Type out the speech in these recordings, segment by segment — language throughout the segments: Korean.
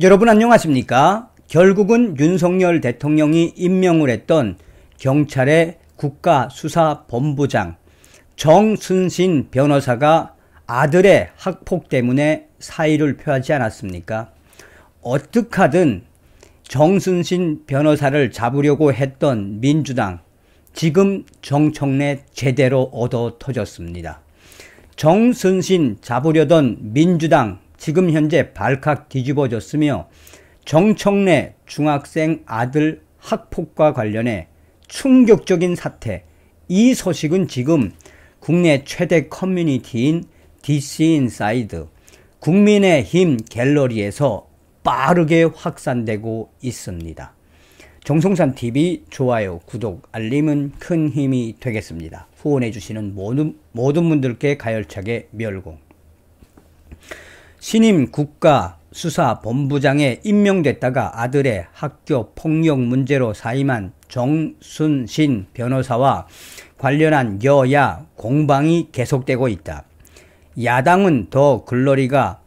여러분 안녕하십니까? 결국은 윤석열 대통령이 임명을 했던 경찰의 국가수사본부장 정순신 변호사가 아들의 학폭 때문에 사의를 표하지 않았습니까? 어떡하든 정순신 변호사를 잡으려고 했던 민주당 지금 정청래 제대로 얻어 터졌습니다. 정순신 잡으려던 민주당 지금 현재 발칵 뒤집어졌으며 정청래 중학생 아들 학폭과 관련해 충격적인 사태 이 소식은 지금 국내 최대 커뮤니티인 DC인사이드 국민의힘 갤러리에서 빠르게 확산되고 있습니다. 정성산 TV 좋아요, 구독, 알림은 큰 힘이 되겠습니다. 후원해 주시는 모든 모든 분들께 가열차게 멸공. 신임 국가 수사 본부장에 임명됐다가 아들의 학교 폭력 문제로 사임한 정순신 변호사와 관련한 여야 공방이 계속되고 있다. 야당은 더 글로리가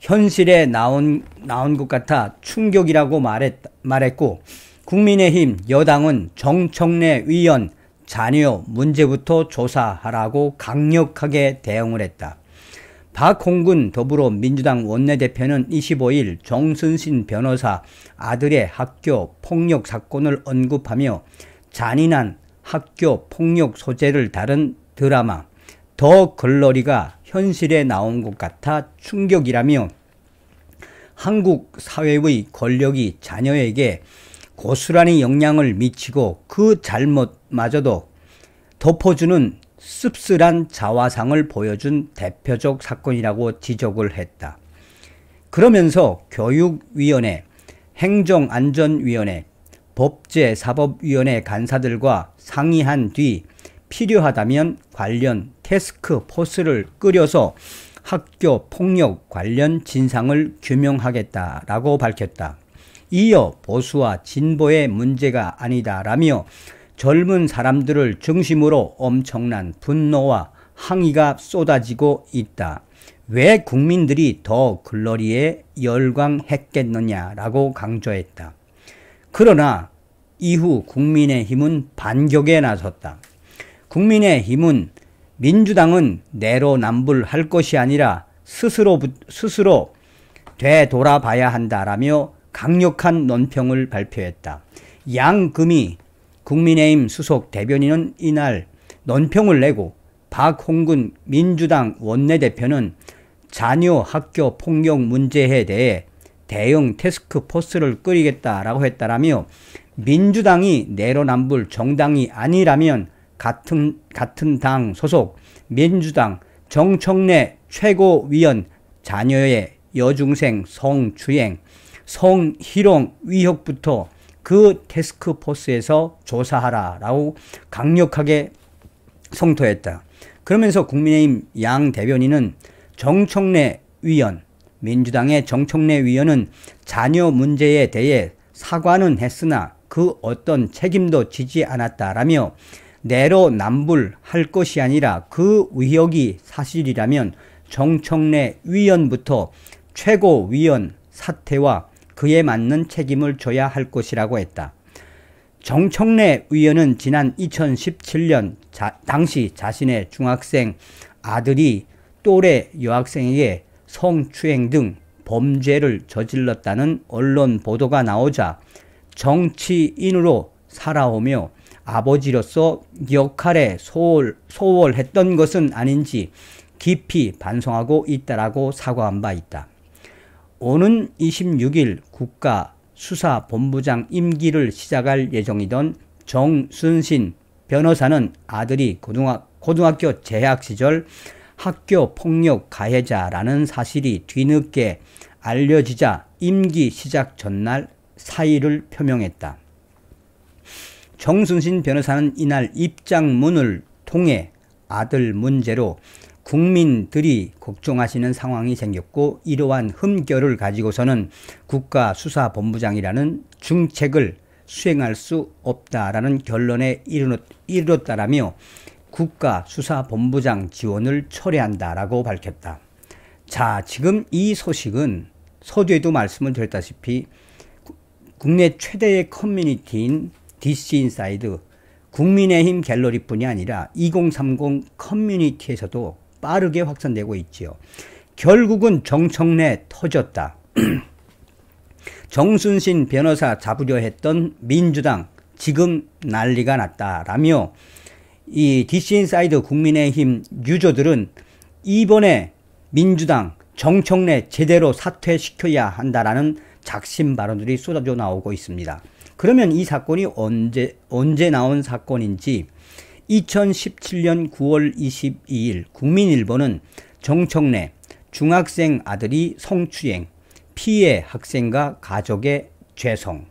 현실에 나온, 나온 것 같아 충격이라고 말했, 말했고, 국민의힘 여당은 정청래 의원 자녀 문제부터 조사하라고 강력하게 대응을 했다. 박홍근 더불어민주당 원내대표는 25일 정순신 변호사 아들의 학교 폭력 사건을 언급하며 잔인한 학교 폭력 소재를 다룬 드라마 더 글러리가 현실에 나온 것 같아 충격이라며 한국 사회의 권력이 자녀에게 고스란히 영향을 미치고 그 잘못마저도 덮어주는 씁쓸한 자화상을 보여준 대표적 사건이라고 지적을 했다. 그러면서 교육위원회, 행정안전위원회, 법제사법위원회 간사들과 상의한 뒤 필요하다면 관련 테스크포스를 꾸려서 학교 폭력 관련 진상을 규명하겠다라고 밝혔다. 이어 보수와 진보의 문제가 아니다라며 젊은 사람들을 중심으로 엄청난 분노와 항의가 쏟아지고 있다. 왜 국민들이 더 글러리에 열광했겠느냐라고 강조했다. 그러나 이후 국민의힘은 반격에 나섰다. 국민의힘은 민주당은 내로남불할 것이 아니라 스스로 스스로 되돌아봐야 한다라며 강력한 논평을 발표했다. 양금이 국민의힘 수석 대변인은 이날 논평을 내고 박홍근 민주당 원내대표는 자녀 학교 폭력 문제에 대해 대형 테스크포스를 끓이겠다라고 했다라며 민주당이 내로남불 정당이 아니라면 같은 같은 당 소속 민주당 정청래 최고위원 자녀의 여중생 성추행 성희롱 위협부터 그 테스크포스에서 조사하라라고 강력하게 성토했다. 그러면서 국민의힘 양 대변인은 정청래 위원, 민주당의 정청래 위원은 자녀 문제에 대해 사과는 했으나 그 어떤 책임도 지지 않았다라며 내로남불할 것이 아니라 그 의혹이 사실이라면 정청래 위원부터 최고위원 사태와 그에 맞는 책임을 져야 할 것이라고 했다. 정청래 의원은 지난 2017년 자, 당시 자신의 중학생 아들이 또래 여학생에게 성추행 등 범죄를 저질렀다는 언론 보도가 나오자 정치인으로 살아오며 아버지로서 역할에 소홀, 소홀했던 것은 아닌지 깊이 반성하고 있다라고 사과한 바 있다. 오는 26일 국가 수사본부장 임기를 시작할 예정이던 정순신 변호사는 아들이 고등학, 교 재학 시절 학교 폭력 가해자라는 사실이 뒤늦게 알려지자 임기 시작 전날 사의를 표명했다. 정순신 변호사는 이날 입장문을 통해 아들 문제로 국민들이 걱정하시는 상황이 생겼고 이러한 흠결을 가지고서는 국가수사본부장이라는 중책을 수행할 수 없다라는 결론에 이르렀, 다라며 국가수사본부장 지원을 철회한다라고 밝혔다. 자, 지금 이 소식은 서두에도 말씀을 드렸다시피 국내 최대의 커뮤니티인 DC인사이드 국민의힘 갤러리뿐이 아니라 2030 커뮤니티에서도 빠르게 확산되고 있지요. 결국은 정청래 터졌다. 정순신 변호사 잡으려 했던 민주당 지금 난리가 났다라며 이 디시인사이드 국민의힘 유저들은 이번에 민주당 정청래 제대로 사퇴시켜야 한다라는 작심 발언들이 쏟아져 나오고 있습니다. 그러면 이 사건이 언제 언제 나온 사건인지 2017년 9월 22일 국민일보는 정청래 중학생 아들이 성추행 피해 학생과 가족의 죄송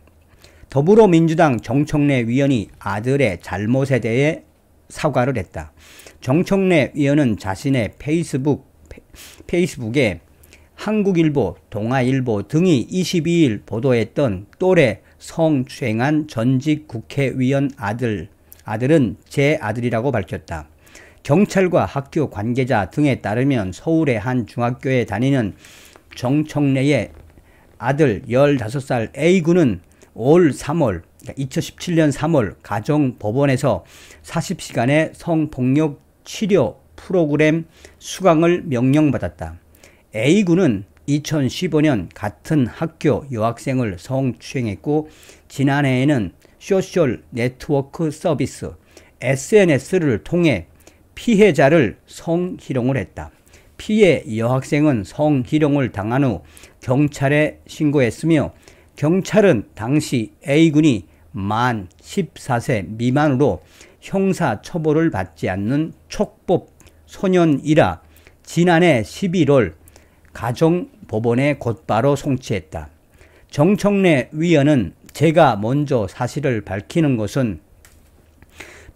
더불어민주당 정청래 위원이 아들의 잘못에 대해 사과를 했다. 정청래 위원은 자신의 페이스북 페이스북에 한국일보, 동아일보 등이 22일 보도했던 또래 성추행한 전직 국회의원 아들 아들은 제 아들이라고 밝혔다. 경찰과 학교 관계자 등에 따르면 서울의 한 중학교에 다니는 정청래의 아들 15살 A군은 올 3월 2017년 3월 가정법원에서 40시간의 성폭력 치료 프로그램 수강을 명령받았다. A군은 2015년 같은 학교 여학생을 성추행했고 지난해에는 소셜 네트워크 서비스 SNS를 통해 피해자를 성희롱을 했다. 피해 여학생은 성희롱을 당한 후 경찰에 신고했으며 경찰은 당시 A군이 만 14세 미만으로 형사 처벌을 받지 않는 촉법 소년이라 지난해 11월 가정법원에 곧바로 송치했다. 정청래 위원은 제가 먼저 사실을 밝히는 것은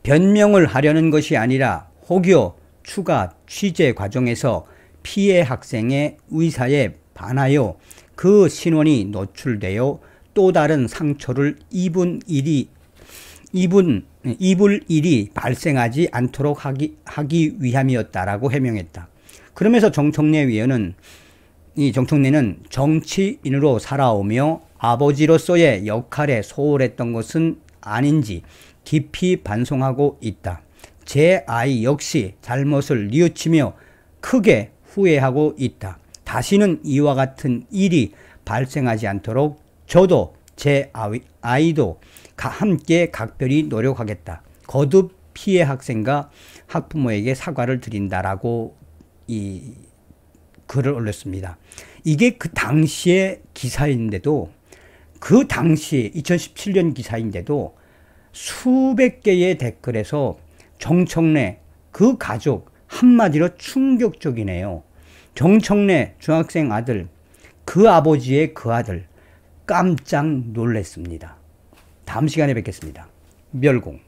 변명을 하려는 것이 아니라 혹여 추가 취재 과정에서 피해 학생의 의사에 반하여 그 신원이 노출되어 또 다른 상처를 입은 일이 입은 입을 일이 발생하지 않도록 하기, 하기 위함이었다라고 해명했다. 그러면서 정청래 위원은 이 정청래는 정치인으로 살아오며 아버지로서의 역할에 소홀했던 것은 아닌지 깊이 반성하고 있다. 제 아이 역시 잘못을 뉘우치며 크게 후회하고 있다. 다시는 이와 같은 일이 발생하지 않도록 저도 제 아이, 도 함께 각별히 노력하겠다. 거듭 피해 학생과 학부모에게 사과를 드린다라고 이 글을 올렸습니다. 이게 그 당시의 기사인데도 그 당시 2017년 기사인데도 수백 개의 댓글에서 정청래 그 가족 한마디로 충격적이네요. 정청래 중학생 아들 그 아버지의 그 아들 깜짝 놀랐습니다. 다음 시간에 뵙겠습니다. 멸공